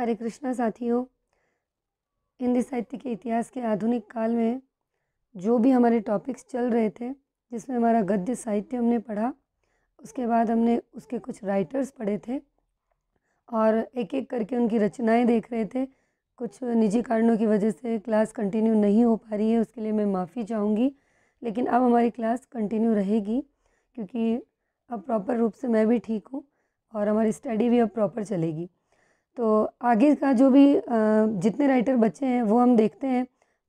हरे कृष्णा साथियों हिंदी साहित्य के इतिहास के आधुनिक काल में जो भी हमारे टॉपिक्स चल रहे थे जिसमें हमारा गद्य साहित्य हमने पढ़ा उसके बाद हमने उसके कुछ राइटर्स पढ़े थे और एक एक करके उनकी रचनाएं देख रहे थे कुछ निजी कारणों की वजह से क्लास कंटिन्यू नहीं हो पा रही है उसके लिए मैं माफ़ी चाहूँगी लेकिन अब हमारी क्लास कंटिन्यू रहेगी क्योंकि अब प्रॉपर रूप से मैं भी ठीक हूँ और हमारी स्टडी भी अब प्रॉपर चलेगी तो आगे का जो भी जितने राइटर बचे हैं वो हम देखते हैं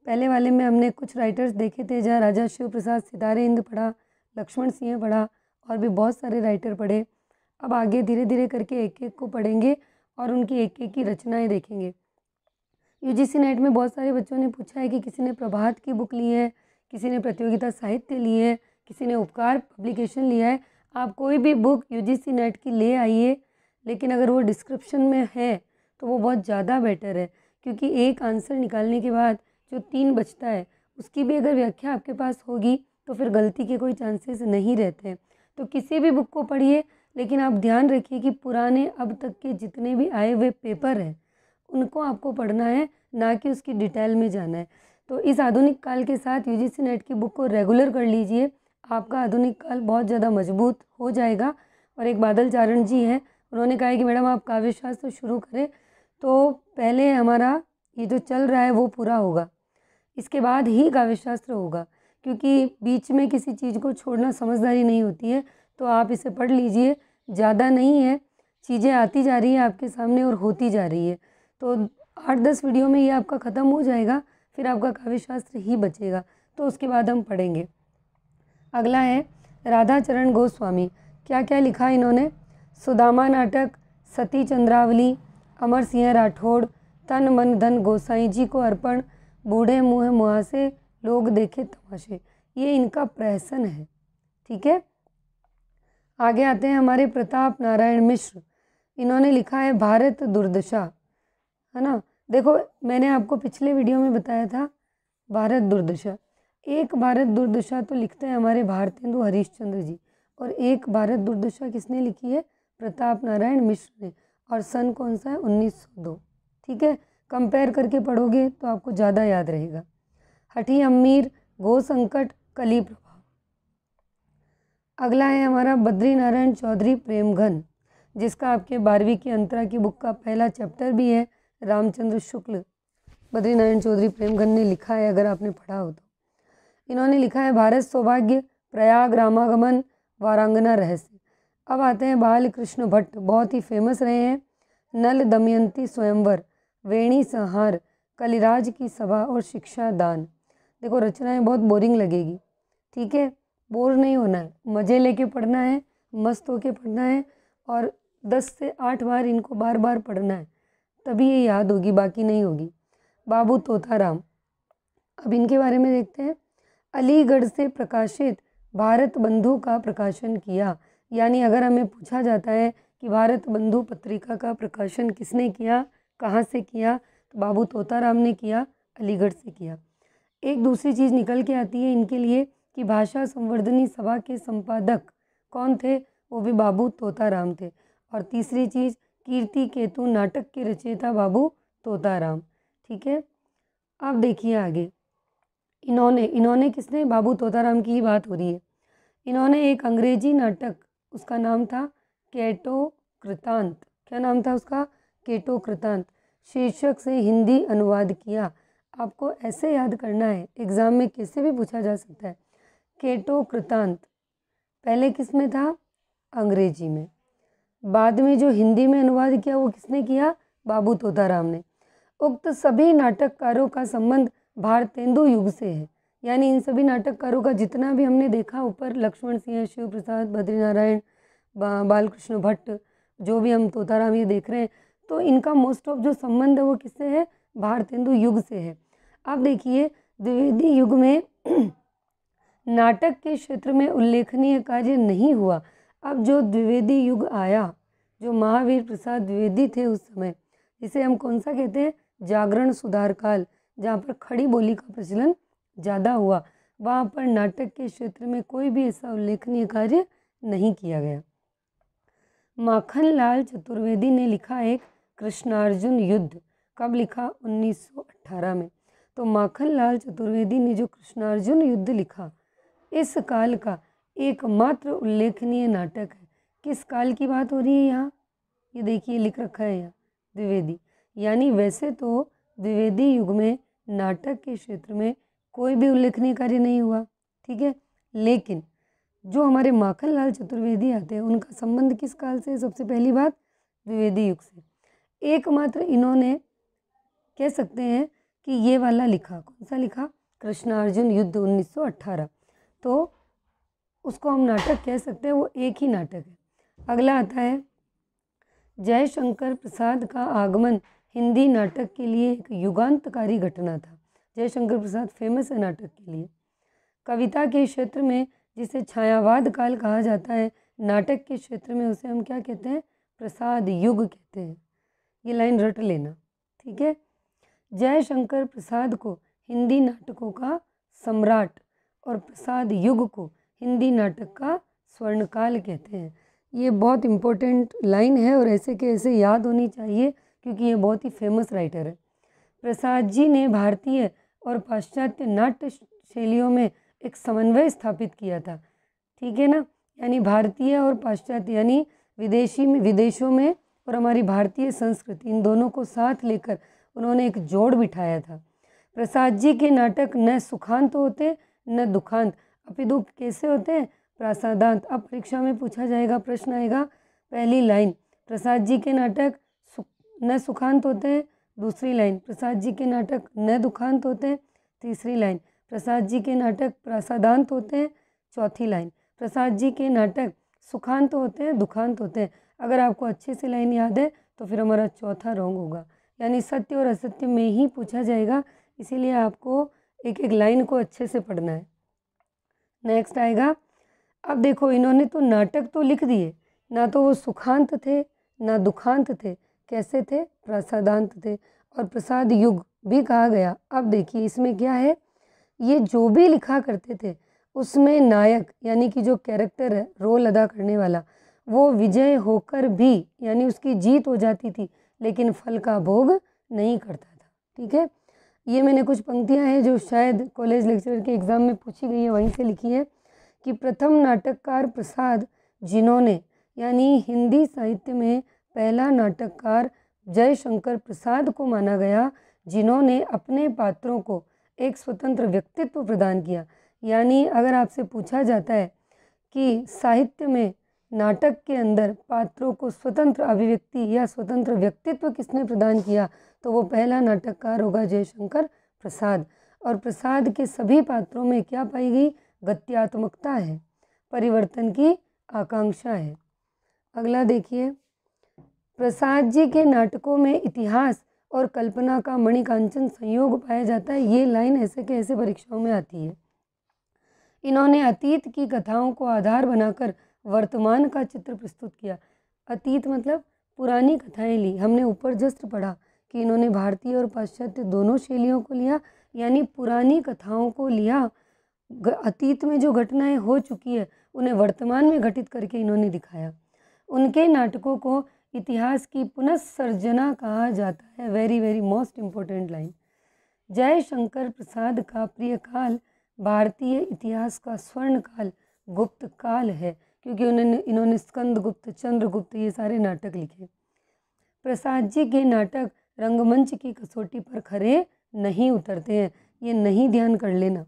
पहले वाले में हमने कुछ राइटर्स देखे थे जहाँ राजा शिव प्रसाद सितारे इंद पढ़ा लक्ष्मण सिंह पढ़ा और भी बहुत सारे राइटर पढ़े अब आगे धीरे धीरे करके एक एक को पढ़ेंगे और उनकी एक एक की रचनाएं देखेंगे यूजीसी नेट में बहुत सारे बच्चों ने पूछा है कि किसी ने प्रभात की बुक ली है किसी ने प्रतियोगिता साहित्य ली है किसी ने उपकार पब्लिकेशन लिया है आप कोई भी बुक सी नेट की ले आइए लेकिन अगर वो डिस्क्रिप्शन में है तो वो बहुत ज़्यादा बेटर है क्योंकि एक आंसर निकालने के बाद जो तीन बचता है उसकी भी अगर व्याख्या आपके पास होगी तो फिर गलती के कोई चांसेस नहीं रहते तो किसी भी बुक को पढ़िए लेकिन आप ध्यान रखिए कि पुराने अब तक के जितने भी आए हुए पेपर हैं उनको आपको पढ़ना है ना कि उसकी डिटेल में जाना है तो इस आधुनिक काल के साथ यूजीसी नेट की बुक को रेगुलर कर लीजिए आपका आधुनिक काल बहुत ज़्यादा मजबूत हो जाएगा और एक बादल चारण जी हैं उन्होंने कहा है कि मैडम आप काव्यशास्त्र शुरू करें तो पहले हमारा ये जो चल रहा है वो पूरा होगा इसके बाद ही काव्य शास्त्र होगा क्योंकि बीच में किसी चीज़ को छोड़ना समझदारी नहीं होती है तो आप इसे पढ़ लीजिए ज़्यादा नहीं है चीज़ें आती जा रही है आपके सामने और होती जा रही है तो आठ दस वीडियो में ये आपका ख़त्म हो जाएगा फिर आपका काव्य शास्त्र ही बचेगा तो उसके बाद हम पढ़ेंगे अगला है राधा चरण गोस्वामी क्या क्या लिखा इन्होंने सुदामा नाटक सती चंद्रावली अमर सिंह राठौड़ तन मन धन गोसाई जी को अर्पण बूढ़े मुँह मुहासे लोग देखे तमाशे ये इनका प्रहसन है ठीक है आगे आते हैं हमारे प्रताप नारायण मिश्र इन्होंने लिखा है भारत दुर्दशा है ना देखो मैंने आपको पिछले वीडियो में बताया था भारत दुर्दशा एक भारत दुर्दशा तो लिखते हैं हमारे भारतेंदु हरीश चंद्र जी और एक भारत दुर्दशा किसने लिखी है प्रताप नारायण मिश्र ने और सन कौन सा है 1902 ठीक है कंपेयर करके पढ़ोगे तो आपको ज़्यादा याद रहेगा हठी अमीर गो संकट कली प्रभाव अगला है हमारा बद्री नारायण चौधरी प्रेमघन जिसका आपके बारहवीं की अंतरा की बुक का पहला चैप्टर भी है रामचंद्र शुक्ल बद्री नारायण चौधरी प्रेमघन ने लिखा है अगर आपने पढ़ा हो तो इन्होंने लिखा है भारत सौभाग्य प्रयाग रामागमन वारांगना रहस्य अब आते हैं बाल कृष्ण भट्ट बहुत ही फेमस रहे हैं नल दमयंती स्वयंवर वेणी संहार कलिराज की सभा और शिक्षा दान देखो रचनाएं बहुत बोरिंग लगेगी ठीक है बोर नहीं होना है मज़े लेके पढ़ना है मस्त होके पढ़ना है और दस से आठ बार इनको बार बार पढ़ना है तभी ये याद होगी बाकी नहीं होगी बाबू तोताराम अब इनके बारे में देखते हैं अलीगढ़ से प्रकाशित भारत बंधु का प्रकाशन किया यानी अगर हमें पूछा जाता है कि भारत बंधु पत्रिका का प्रकाशन किसने किया कहाँ से किया तो बाबू तोताराम ने किया अलीगढ़ से किया एक दूसरी चीज़ निकल के आती है इनके लिए कि भाषा संवर्धनी सभा के संपादक कौन थे वो भी बाबू तोताराम थे और तीसरी चीज़ कीर्ति केतु नाटक के रचयिता बाबू तोताराम ठीक है आप देखिए आगे इन्होंने इन्होंने किसने बाबू तोताराम की ही बात हो रही है इन्होंने एक अंग्रेजी नाटक उसका नाम था केटो कृतांत क्या नाम था उसका केटो कृतांत शीर्षक से हिंदी अनुवाद किया आपको ऐसे याद करना है एग्ज़ाम में कैसे भी पूछा जा सकता है केटो कृतांत पहले किस में था अंग्रेजी में बाद में जो हिंदी में अनुवाद किया वो किसने किया बाबू तोताराम ने उक्त सभी नाटककारों का संबंध भारतेंदु युग से है यानी इन सभी नाटककारों का जितना भी हमने देखा ऊपर लक्ष्मण सिंह शिव प्रसाद बद्रीनारायण बा, बालकृष्ण भट्ट जो भी हम तोताराम ये देख रहे हैं तो इनका मोस्ट ऑफ जो संबंध है वो किससे है भारतेंदु युग से है आप देखिए द्विवेदी युग में नाटक के क्षेत्र में उल्लेखनीय कार्य नहीं हुआ अब जो द्विवेदी युग आया जो महावीर प्रसाद द्विवेदी थे उस समय जिसे हम कौन सा कहते हैं जागरण सुधार काल जहाँ पर खड़ी बोली का प्रचलन ज़्यादा हुआ वहाँ पर नाटक के क्षेत्र में कोई भी ऐसा उल्लेखनीय कार्य नहीं किया गया माखनलाल चतुर्वेदी ने लिखा एक कृष्णार्जुन युद्ध कब लिखा 1918 में तो माखनलाल चतुर्वेदी ने जो कृष्णार्जुन युद्ध लिखा इस काल का एकमात्र उल्लेखनीय नाटक है किस काल की बात हो रही है यहाँ ये देखिए लिख रखा है यहाँ द्विवेदी यानी वैसे तो द्विवेदी युग में नाटक के क्षेत्र में कोई भी उल्लेखनीय कार्य नहीं हुआ ठीक है लेकिन जो हमारे माखन लाल चतुर्वेदी आते हैं उनका संबंध किस काल से सबसे पहली बात द्विवेदी युग से एकमात्र इन्होंने कह सकते हैं कि ये वाला लिखा कौन सा लिखा कृष्णार्जुन युद्ध 1918 तो उसको हम नाटक कह सकते हैं वो एक ही नाटक है अगला आता है जयशंकर प्रसाद का आगमन हिंदी नाटक के लिए एक युगांतकारी घटना था जयशंकर प्रसाद फेमस है नाटक के लिए कविता के क्षेत्र में जिसे छायावाद काल कहा जाता है नाटक के क्षेत्र में उसे हम क्या कहते हैं प्रसाद युग कहते हैं ये लाइन रट लेना ठीक है जयशंकर प्रसाद को हिंदी नाटकों का सम्राट और प्रसाद युग को हिंदी नाटक का स्वर्णकाल कहते हैं ये बहुत इम्पोर्टेंट लाइन है और ऐसे के ऐसे याद होनी चाहिए क्योंकि ये बहुत ही फेमस राइटर है प्रसाद जी ने भारतीय और पाश्चात्य नाट्य शैलियों में एक समन्वय स्थापित किया था ठीक है ना यानी भारतीय और पाश्चात्य यानी विदेशी में विदेशों में और हमारी भारतीय संस्कृति इन दोनों को साथ लेकर उन्होंने एक जोड़ बिठाया था प्रसाद जी के नाटक न सुखांत होते न दुखांत अपितु कैसे होते हैं प्रसादांत अब परीक्षा में पूछा जाएगा प्रश्न आएगा पहली लाइन प्रसाद जी के नाटक सुख न सुखांत होते हैं दूसरी लाइन प्रसाद जी के नाटक न दुखांत होते हैं तीसरी लाइन प्रसाद जी के नाटक प्रसादांत होते हैं चौथी लाइन प्रसाद जी के नाटक सुखांत होते हैं दुखांत होते हैं अगर आपको अच्छे से लाइन याद है तो फिर हमारा चौथा रॉन्ग होगा यानी सत्य और असत्य में ही पूछा जाएगा इसीलिए आपको एक एक लाइन को अच्छे से पढ़ना है नेक्स्ट आएगा अब देखो इन्होंने तो नाटक तो लिख दिए ना तो वो सुखांत थे ना दुखांत थे कैसे थे प्रसादांत थे और प्रसाद युग भी कहा गया अब देखिए इसमें क्या है ये जो भी लिखा करते थे उसमें नायक यानी कि जो कैरेक्टर है रोल अदा करने वाला वो विजय होकर भी यानी उसकी जीत हो जाती थी लेकिन फल का भोग नहीं करता था ठीक है ये मैंने कुछ पंक्तियां हैं जो शायद कॉलेज लेक्चर के एग्ज़ाम में पूछी गई है वहीं से लिखी है कि प्रथम नाटककार प्रसाद जिन्होंने यानी हिंदी साहित्य में पहला नाटककार जयशंकर प्रसाद को माना गया जिन्होंने अपने पात्रों को एक स्वतंत्र व्यक्तित्व प्रदान किया यानी अगर आपसे पूछा जाता है कि साहित्य में नाटक के अंदर पात्रों को स्वतंत्र अभिव्यक्ति या स्वतंत्र व्यक्तित्व किसने प्रदान किया तो वो पहला नाटककार होगा जयशंकर प्रसाद और प्रसाद के सभी पात्रों में क्या पाई गई गत्यात्मकता है परिवर्तन की आकांक्षा है अगला देखिए प्रसाद जी के नाटकों में इतिहास और कल्पना का मणिकांचन संयोग पाया जाता है ये लाइन ऐसे के ऐसे परीक्षाओं में आती है इन्होंने अतीत की कथाओं को आधार बनाकर वर्तमान का चित्र प्रस्तुत किया अतीत मतलब पुरानी कथाएं ली हमने ऊपर जस्ट पढ़ा कि इन्होंने भारतीय और पाश्चात्य दोनों शैलियों को लिया यानी पुरानी कथाओं को लिया अतीत में जो घटनाएं हो चुकी है उन्हें वर्तमान में घटित करके इन्होंने दिखाया उनके नाटकों को इतिहास की पुनर्सर्जना कहा जाता है very very most important line Jai Shankar प्रसाद का प्रिय काल भारतीय इतिहास का स्वर्ण काल गुप्त काल है क्योंकि उन्होंने इन्होंने स्कंद गुप्त चंद्रगुप्त ये सारे नाटक लिखे प्रसाद जी के नाटक रंगमंच की कसौटी पर खरे नहीं उतरते हैं ये नहीं ध्यान कर लेना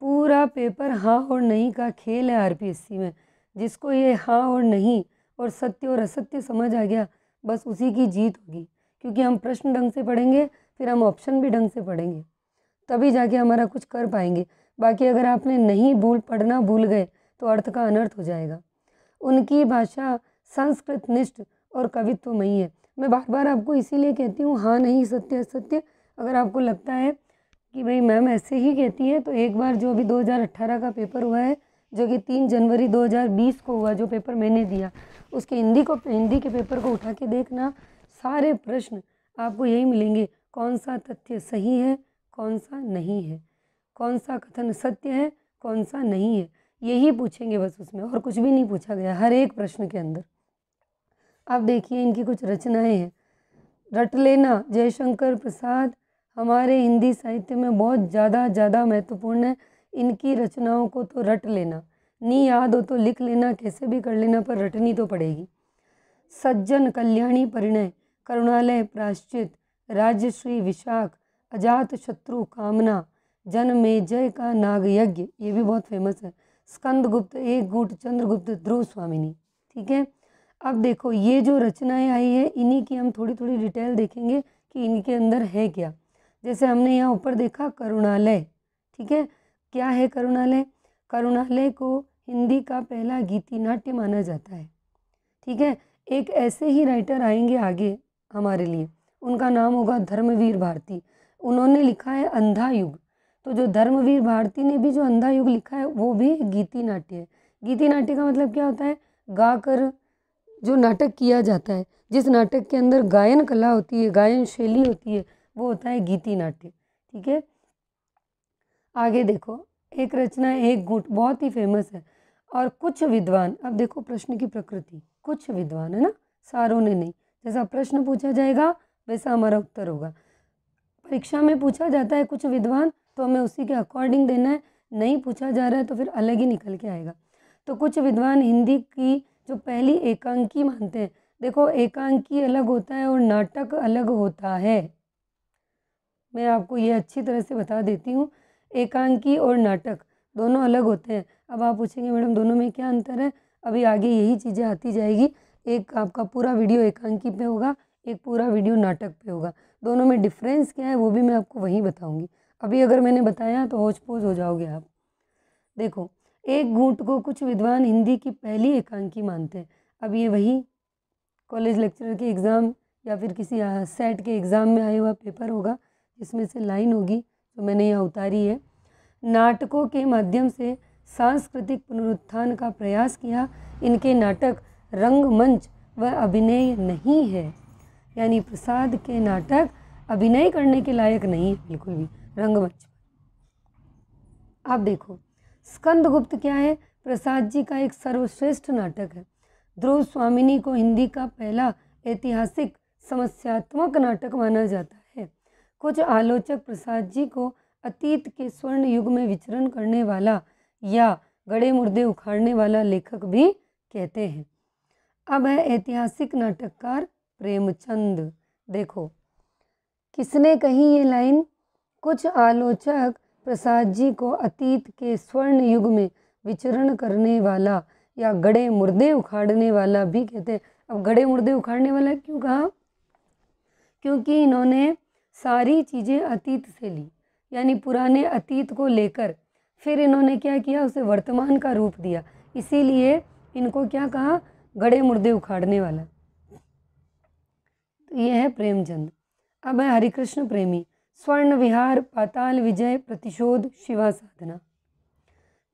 पूरा पेपर हाँ और नहीं का खेल है आरपीएससी में जिसको ये हाँ और नहीं और सत्य और असत्य समझ आ गया बस उसी की जीत होगी क्योंकि हम प्रश्न ढंग से पढ़ेंगे फिर हम ऑप्शन भी ढंग से पढ़ेंगे तभी जाके हमारा कुछ कर पाएंगे बाकी अगर आपने नहीं भूल पढ़ना भूल गए तो अर्थ का अनर्थ हो जाएगा उनकी भाषा संस्कृत निष्ठ और कवित्वमयी है मैं बार बार आपको इसीलिए कहती हूँ हाँ नहीं सत्य असत्य अगर आपको लगता है कि भाई मैम ऐसे ही कहती है तो एक बार जो अभी 2018 का पेपर हुआ है जो कि तीन जनवरी 2020 को हुआ जो पेपर मैंने दिया उसके हिंदी को हिंदी के पेपर को उठा के देखना सारे प्रश्न आपको यही मिलेंगे कौन सा तथ्य सही है कौन सा नहीं है कौन सा कथन सत्य है कौन सा नहीं है यही पूछेंगे बस उसमें और कुछ भी नहीं पूछा गया हर एक प्रश्न के अंदर आप देखिए इनकी कुछ रचनाएं हैं रट लेना जयशंकर प्रसाद हमारे हिंदी साहित्य में बहुत ज़्यादा ज़्यादा महत्वपूर्ण है इनकी रचनाओं को तो रट लेना नहीं याद हो तो लिख लेना कैसे भी कर लेना पर रटनी तो पड़ेगी सज्जन कल्याणी परिणय करुणालय प्राश्चित राज्यश्री विशाख अजात शत्रु कामना जन में जय का नाग यज्ञ ये भी बहुत फेमस है स्कंदगुप्त एक गुट चंद्रगुप्त ध्रुव स्वामिनी ठीक है अब देखो ये जो रचनाएं आई है इन्हीं की हम थोड़ी थोड़ी डिटेल देखेंगे कि इनके अंदर है क्या जैसे हमने यहाँ ऊपर देखा करुणालय ठीक है क्या है करुणालय करुणालय को हिंदी का पहला गीति नाट्य माना जाता है ठीक है एक ऐसे ही राइटर आएंगे आगे हमारे लिए उनका नाम होगा धर्मवीर भारती उन्होंने लिखा है अंधा युग तो जो धर्मवीर भारती ने भी जो अंधा युग लिखा है वो भी गीति नाट्य है गीति नाट्य का मतलब क्या होता है गाकर जो नाटक किया जाता है जिस नाटक के अंदर गायन कला होती है गायन शैली होती है वो होता है गीति नाट्य ठीक है आगे देखो एक रचना एक गुट बहुत ही फेमस है और कुछ विद्वान अब देखो प्रश्न की प्रकृति कुछ विद्वान है ना सारों ने नहीं जैसा प्रश्न पूछा जाएगा वैसा हमारा उत्तर होगा परीक्षा में पूछा जाता है कुछ विद्वान तो हमें उसी के अकॉर्डिंग देना है नहीं पूछा जा रहा है तो फिर अलग ही निकल के आएगा तो कुछ विद्वान हिंदी की जो पहली एकांकी मानते हैं देखो एकांकी अलग होता है और नाटक अलग होता है मैं आपको ये अच्छी तरह से बता देती हूँ एकांकी और नाटक दोनों अलग होते हैं अब आप पूछेंगे मैडम दोनों में क्या अंतर है अभी आगे यही चीज़ें आती जाएगी एक आपका पूरा वीडियो एकांकी पे होगा एक पूरा वीडियो नाटक पे होगा दोनों में डिफरेंस क्या है वो भी मैं आपको वहीं बताऊंगी अभी अगर मैंने बताया तो होज पोज हो जाओगे आप देखो एक घूट को कुछ विद्वान हिंदी की पहली एकांकी मानते हैं अब ये वही कॉलेज लेक्चरर के एग्ज़ाम या फिर किसी सेट के एग्ज़ाम में आया हुआ पेपर होगा जिसमें से लाइन होगी जो मैंने यहाँ उतारी है नाटकों के माध्यम से सांस्कृतिक पुनरुत्थान का प्रयास किया इनके नाटक रंगमंच व अभिनय नहीं है यानी प्रसाद के नाटक अभिनय करने के लायक नहीं है बिल्कुल भी रंगमंच आप देखो स्कंदगुप्त क्या है प्रसाद जी का एक सर्वश्रेष्ठ नाटक है ध्रुव स्वामिनी को हिंदी का पहला ऐतिहासिक समस्यात्मक नाटक माना जाता है कुछ आलोचक प्रसाद जी को अतीत के स्वर्ण युग में विचरण करने वाला या गड़े मुर्दे उखाड़ने वाला लेखक भी कहते हैं अब है ऐतिहासिक नाटककार प्रेमचंद देखो किसने कही ये लाइन कुछ आलोचक प्रसाद जी को अतीत के स्वर्ण युग में विचरण करने वाला या गड़े मुर्दे उखाड़ने वाला भी कहते हैं अब गड़े मुर्दे उखाड़ने वाला क्यों कहा क्योंकि इन्होंने सारी चीज़ें अतीत से ली यानी पुराने अतीत को लेकर फिर इन्होंने क्या किया उसे वर्तमान का रूप दिया इसीलिए इनको क्या कहा गड़े मुर्दे उखाड़ने वाला तो ये है प्रेमचंद अब है हरिकृष्ण प्रेमी स्वर्ण विहार पाताल विजय प्रतिशोध शिवा साधना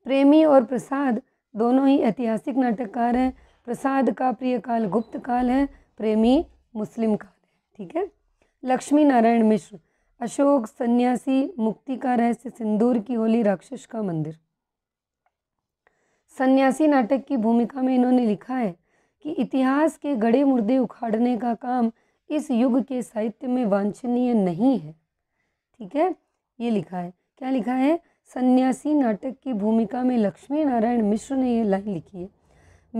प्रेमी और प्रसाद दोनों ही ऐतिहासिक नाटककार हैं प्रसाद का प्रिय काल गुप्त काल है प्रेमी मुस्लिम काल है ठीक है लक्ष्मी नारायण मिश्र अशोक सन्यासी मुक्ति का रहस्य सिंदूर की होली राक्षस का मंदिर सन्यासी नाटक की भूमिका में इन्होंने लिखा है कि इतिहास के गड़े मुर्दे उखाड़ने का काम इस युग के साहित्य में वांछनीय नहीं है ठीक है ये लिखा है क्या लिखा है सन्यासी नाटक की भूमिका में लक्ष्मी नारायण मिश्र ने ये लाइन लिखी है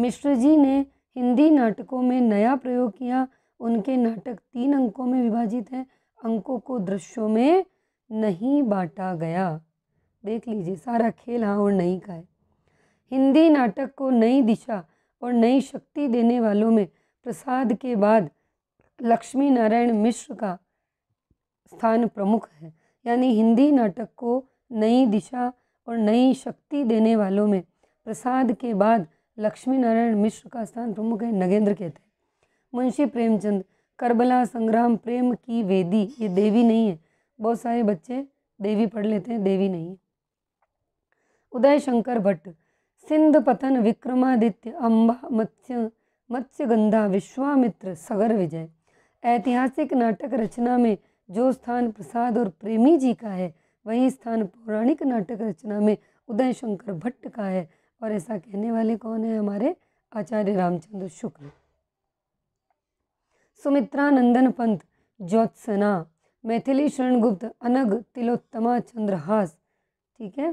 मिश्र जी ने हिंदी नाटकों में नया प्रयोग किया उनके नाटक तीन अंकों में विभाजित हैं अंकों को दृश्यों में नहीं बांटा गया देख लीजिए सारा खेल हाँ और नहीं का है हिंदी नाटक को नई दिशा और नई शक्ति देने वालों में प्रसाद के बाद लक्ष्मी नारायण मिश्र का स्थान प्रमुख है यानी हिंदी नाटक को नई दिशा और नई शक्ति देने वालों में प्रसाद के बाद लक्ष्मी नारायण मिश्र का स्थान प्रमुख है नगेंद्र कहते हैं मुंशी प्रेमचंद करबला संग्राम प्रेम की वेदी ये देवी नहीं है बहुत सारे बच्चे देवी पढ़ लेते हैं देवी नहीं है उदय शंकर भट्ट सिंध पतन विक्रमादित्य अम्बा मत्स्य मत्स्यगंधा विश्वामित्र सगर विजय ऐतिहासिक नाटक रचना में जो स्थान प्रसाद और प्रेमी जी का है वही स्थान पौराणिक नाटक रचना में उदय शंकर भट्ट का है और ऐसा कहने वाले कौन है हमारे आचार्य रामचंद्र शुक्ल सुमित्रा नंदन पंत ज्योत्सना मैथिली शरण गुप्त अनग तिलोत्तमा चंद्रहास ठीक है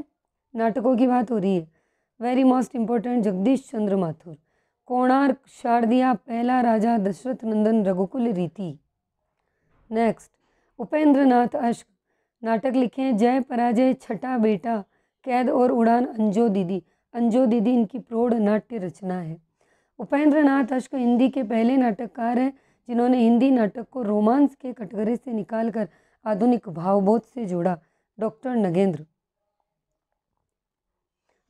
नाटकों की बात हो रही है very most important Jagdish Chandra Mathur Konark Shardiya पहला राजा दशरथ नंदन रघुकुल रीति नेक्स्ट उपेंद्र नाथ अश्क नाटक लिखे हैं जय पराजय छठा बेटा कैद और उड़ान अंजो दीदी अंजो दीदी इनकी प्रौढ़ नाट्य रचना है उपेंद्र नाथ अश्क हिंदी के पहले नाटककार हैं जिन्होंने हिंदी नाटक को रोमांस के कटघरे से निकालकर आधुनिक भावबोध से जोड़ा डॉक्टर नगेंद्र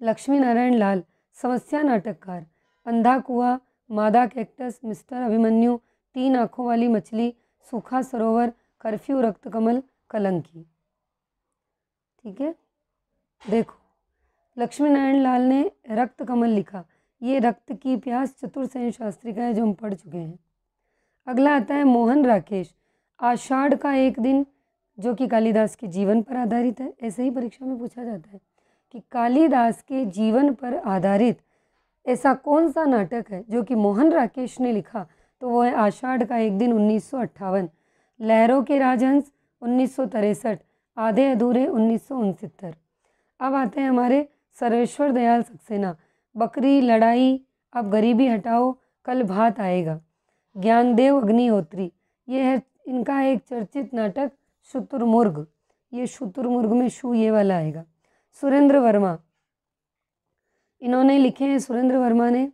लक्ष्मी नारायण लाल समस्या नाटककार अंधा कुआ मादा कैक्टस मिस्टर अभिमन्यु तीन आंखों वाली मछली सूखा सरोवर कर्फ्यू रक्त कमल कलंकी ठीक है देखो लक्ष्मी नारायण लाल ने रक्त कमल लिखा ये रक्त की प्यास चतुर चतुर्सेन शास्त्री का है जो हम पढ़ चुके हैं अगला आता है मोहन राकेश आषाढ़ का एक दिन जो कि कालिदास के जीवन पर आधारित है ऐसे ही परीक्षा में पूछा जाता है कि कालिदास के जीवन पर आधारित ऐसा कौन सा नाटक है जो कि मोहन राकेश ने लिखा तो वो है आषाढ़ का एक दिन उन्नीस लहरों के राजहंस उन्नीस आधे अधूरे उन्नीस अब आते हैं हमारे सर्वेश्वर दयाल सक्सेना बकरी लड़ाई अब गरीबी हटाओ कल भात आएगा ज्ञानदेव अग्निहोत्री ये है इनका एक चर्चित नाटक शुतुरमुर्ग ये शुतुरमुर्ग में शु ये वाला आएगा सुरेंद्र वर्मा इन्होंने लिखे हैं सुरेंद्र वर्मा ने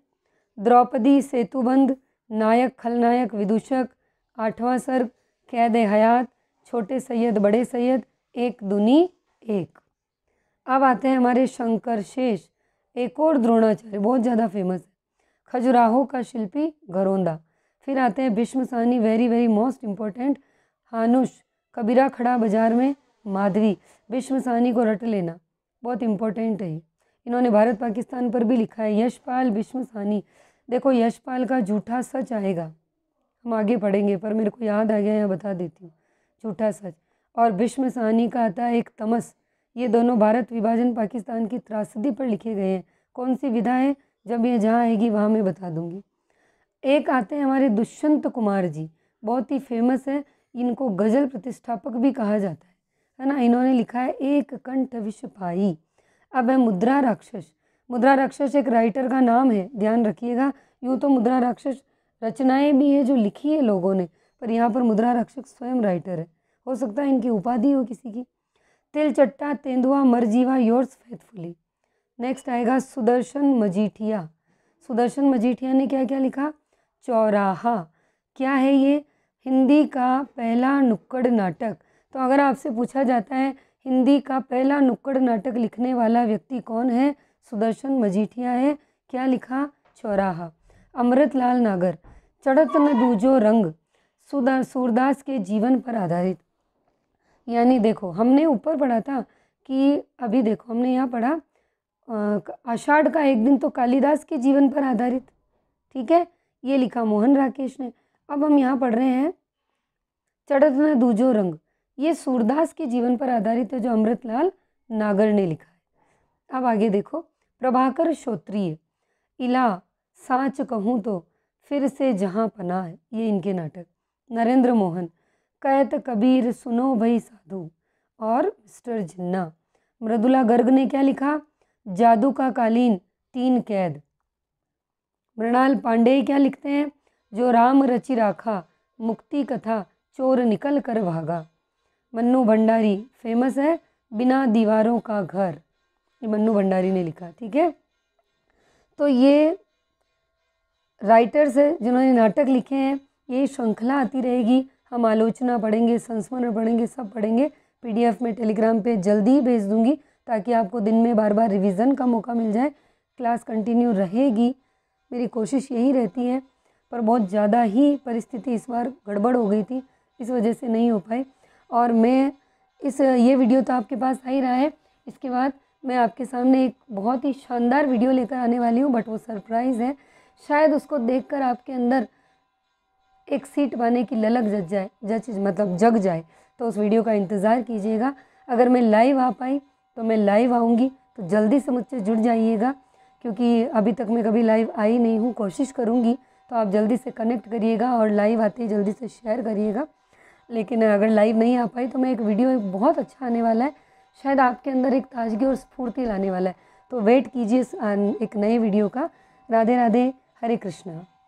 द्रौपदी सेतुबंद नायक खलनायक विदूषक आठवां सर्ग कैद हयात छोटे सैयद बड़े सैयद एक दुनी एक अब आते हैं हमारे शंकर शेष एक और द्रोणाचार्य बहुत ज़्यादा फेमस है खजुराहो का शिल्पी घरोंदा फिर आते हैं Bhisham Sahni very very most important Hanush Kabira खड़ा बाजार में माधवी भीष्म सहनी को रट लेना बहुत इम्पोर्टेंट है इन्होंने भारत पाकिस्तान पर भी लिखा है यशपाल भीष्म सहनी देखो यशपाल का झूठा सच आएगा हम आगे पढ़ेंगे पर मेरे को याद आ गया यहाँ बता देती हूँ झूठा सच और भीष्म सहनी का आता है एक तमस ये दोनों भारत विभाजन पाकिस्तान की त्रासदी पर लिखे गए हैं कौन सी विधा है जब ये जहाँ आएगी वहाँ मैं बता दूंगी एक आते हैं हमारे दुष्यंत कुमार जी बहुत ही फेमस है इनको गज़ल प्रतिष्ठापक भी कहा जाता है है ना इन्होंने लिखा है एक कंठ विश्व पाई अब है मुद्रा राक्षस मुद्रा राक्षस एक राइटर का नाम है ध्यान रखिएगा यूँ तो मुद्रा राक्षस रचनाएं भी है जो लिखी है लोगों ने पर यहाँ पर मुद्रा राक्षस स्वयं राइटर है हो सकता है इनकी उपाधि हो किसी की तिल चट्टा तेंदुआ मरजीवा योर्स फेथफुली नेक्स्ट आएगा सुदर्शन मजीठिया सुदर्शन मजीठिया ने क्या क्या लिखा चौराहा क्या है ये हिंदी का पहला नुक्कड़ नाटक तो अगर आपसे पूछा जाता है हिंदी का पहला नुक्कड़ नाटक लिखने वाला व्यक्ति कौन है सुदर्शन मजीठिया है क्या लिखा चौराहा अमृत लाल नागर चढ़त न दूजो रंग सुदा सूरदास के जीवन पर आधारित यानी देखो हमने ऊपर पढ़ा था कि अभी देखो हमने यहाँ पढ़ा आषाढ़ का एक दिन तो कालिदास के जीवन पर आधारित ठीक है ये लिखा मोहन राकेश ने अब हम यहाँ पढ़ रहे हैं चढ़त न दूजो रंग ये सूरदास के जीवन पर आधारित है जो अमृतलाल नागर ने लिखा है अब आगे देखो प्रभाकर श्रोत्रिय इला साँच कहूँ तो फिर से जहाँ पना है ये इनके नाटक नरेंद्र मोहन कैत कबीर सुनो भई साधु और मिस्टर जिन्ना मृदुला गर्ग ने क्या लिखा जादू का कालीन तीन कैद मृणाल पांडे क्या लिखते हैं जो राम रचि राखा मुक्ति कथा चोर निकल कर भागा मन्नू भंडारी फेमस है बिना दीवारों का घर ये मन्नू भंडारी ने लिखा ठीक है तो ये राइटर्स है जिन्होंने नाटक लिखे हैं ये श्रृंखला आती रहेगी हम आलोचना पढ़ेंगे संस्मरण पढ़ेंगे सब पढ़ेंगे पीडीएफ में टेलीग्राम पे जल्दी ही भेज दूंगी ताकि आपको दिन में बार बार रिवीजन का मौका मिल जाए क्लास कंटिन्यू रहेगी मेरी कोशिश यही रहती है पर बहुत ज़्यादा ही परिस्थिति इस बार गड़बड़ हो गई थी इस वजह से नहीं हो पाई और मैं इस ये वीडियो तो आपके पास आ ही रहा है इसके बाद मैं आपके सामने एक बहुत ही शानदार वीडियो लेकर आने वाली हूँ बट वो सरप्राइज़ है शायद उसको देख आपके अंदर एक सीट पाने की ललक जज जाए जज मतलब जग जाए तो उस वीडियो का इंतज़ार कीजिएगा अगर मैं लाइव आ पाई तो मैं लाइव आऊँगी तो जल्दी से मुझसे जुड़ जाइएगा क्योंकि अभी तक मैं कभी लाइव आई नहीं हूँ कोशिश करूँगी तो आप जल्दी से कनेक्ट करिएगा और लाइव आते ही जल्दी से शेयर करिएगा लेकिन अगर लाइव नहीं आ पाई तो मैं एक वीडियो एक बहुत अच्छा आने वाला है शायद आपके अंदर एक ताजगी और स्फूर्ति लाने वाला है तो वेट कीजिए इस एक नए वीडियो का राधे राधे हरे कृष्णा